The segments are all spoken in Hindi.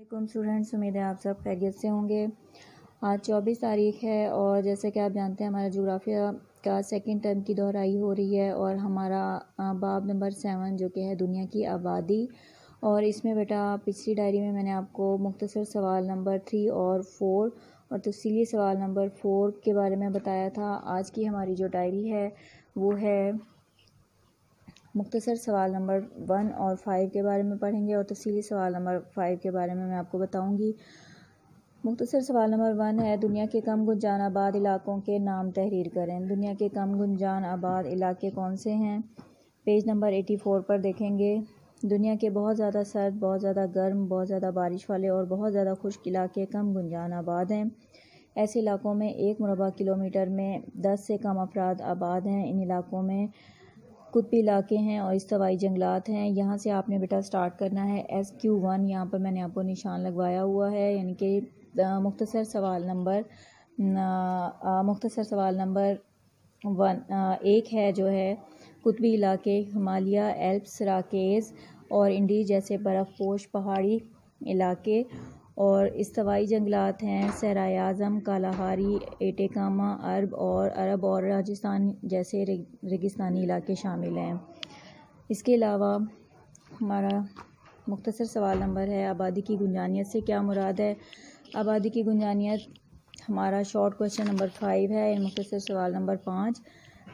वालेकुम स्टूडेंट्स उम्मीद है आप सब खैरियत से होंगे आज चौबीस तारीख है और जैसे कि आप जानते हैं हमारा जोग्राफिया का सेकेंड टर्म की दोहराई हो रही है और हमारा बाब नंबर सेवन जो कि है दुनिया की आबादी और इसमें बेटा पिछली डायरी में मैंने आपको मुख्तसर सवाल नंबर थ्री और फोर और तफसली तो सवाल नंबर फोर के बारे में बताया था आज की हमारी जो डायरी है वो है मुख्तसर सवाल नंबर वन और फाइव के बारे में पढ़ेंगे और तफसली सवाल नंबर फाइव के बारे में मैं आपको बताऊँगी मुख्तसर सवाल नंबर वन है दुनिया के कम गुंजान आबाद इलाकों के नाम तहरीर करें दुनिया के कम गुंजान आबाद इलाके कौन से हैं पेज नंबर एटी फोर पर देखेंगे दुनिया के बहुत ज़्यादा सर्द बहुत ज़्यादा गर्म बहुत ज़्यादा बारिश वाले और बहुत ज़्यादा खुश्क इलाके कम गुंजान आबाद हैं ऐसे इलाकों में एक मुरबा किलोमीटर में दस से कम अफराद आबाद हैं इन इलाकों में कुतबी इलाके हैं और इस्तवाई जंगलात हैं यहाँ से आपने बेटा स्टार्ट करना है एस क्यू वन यहाँ पर मैंने आपको निशान लगवाया हुआ है यानी कि मुख्तसर सवाल नंबर मुख्तसर सवाल नंबर वन एक है जो है कुतबी इलाके हिमालय एल्प्स राकेज़ और इंडी जैसे बर्फ पोश पहाड़ी इलाके और इस्तवाई जंगलात हैं सराय आज़म कालाहारी एटेकामा अरब और अरब और राजस्थान जैसे रेगिस्तानी इलाके शामिल हैं इसके अलावा हमारा मुख्तसर सवाल नंबर है आबादी की गुंजानियत से क्या मुराद है आबादी की गुंजानियत हमारा शॉर्ट क्वेश्चन नंबर फाइव है मुख्तसर सवाल नंबर पाँच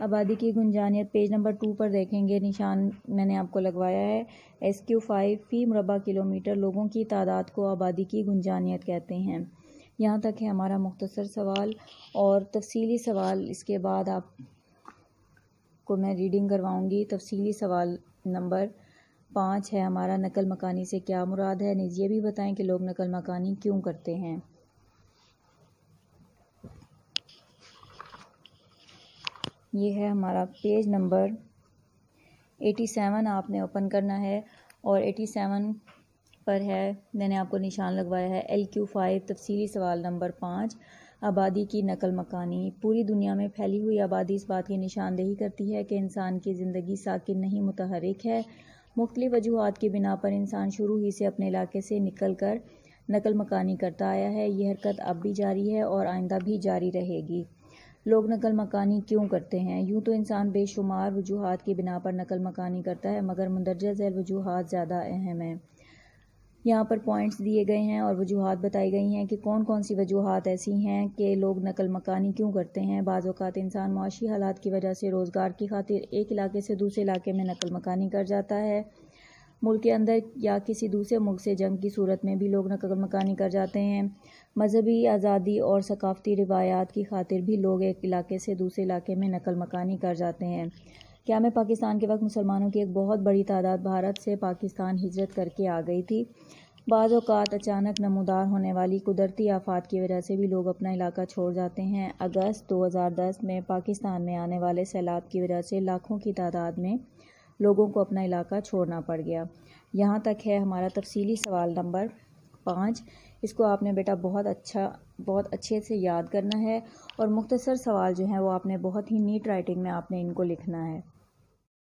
आबादी की गुंजानियत पेज नंबर टू पर देखेंगे निशान मैंने आपको लगवाया है एस क्यू फाइव फी मुबा किलोमीटर लोगों की तादाद को आबादी की गुंजानियत कहते हैं यहाँ तक है हमारा मुख्तसर सवाल और तफसीली सवाल इसके बाद आप को मैं रीडिंग करवाऊँगी तफसीली सवाल नंबर पाँच है हमारा नकल मकानी से क्या मुराद है निजी ये भी बताएं कि लोग नकल मकानी क्यों करते हैं ये है हमारा पेज नंबर एटी सेवन आपने ओपन करना है और एटी सेवन पर है मैंने आपको निशान लगवाया है एल क्यू फाइव तफसीली सवाल नंबर पाँच आबादी की नकल मकानी पूरी दुनिया में फैली हुई आबादी इस बात की निशानदेही करती है कि इंसान की ज़िंदगी साकिन नहीं मुतहरक है मुख्तलि वजूहत की बिना पर इंसान शुरू ही से अपने इलाके से निकल कर नकल मकानी करता आया है यह हरकत अब भी जारी है और आइंदा भी जारी रहेगी लोग नकल मकानी क्यों करते हैं यूँ तो इंसान बेशुमार वजूहत की बिना पर नकल मकानी करता है मगर मंदरजा झैल वजूहत ज़्यादा अहम हैं यहाँ पर पॉइंट्स दिए गए हैं और वजूहत बताई गई हैं कि कौन कौन सी वजूहत ऐसी हैं कि लोग नकल मकानी क्यों करते हैं बाज़ात इंसान मुआशी हालात की वजह से रोज़गार की खातिर एक इलाके से दूसरे इलाके में नकल मकानी कर जाता है मुल्क के अंदर या किसी दूसरे मुल्क से जंग की सूरत में भी लोग नकल मकानी कर जाते हैं मजहबी आज़ादी और सकाफ़ती रिवायात की खातिर भी लोग एक इलाके से दूसरे इलाके में नकल मकानी कर जाते हैं क्या मैं पाकिस्तान के वक्त मुसलमानों की एक बहुत बड़ी तादाद भारत से पाकिस्तान हिजरत करके आ गई थी बाज़ात अचानक नमोदार होने वाली कुदरती आफात की वजह से भी लोग अपना इलाका छोड़ जाते हैं अगस्त 2010 में पाकिस्तान में आने वाले सैलाब की वजह से लाखों की तादाद में लोगों को अपना इलाका छोड़ना पड़ गया यहाँ तक है हमारा तफसीली सवाल नंबर पाँच इसको आपने बेटा बहुत अच्छा बहुत अच्छे से याद करना है और मुख्तसर सवाल जो हैं वो आपने बहुत ही नीट राइटिंग में आपने इनको लिखना है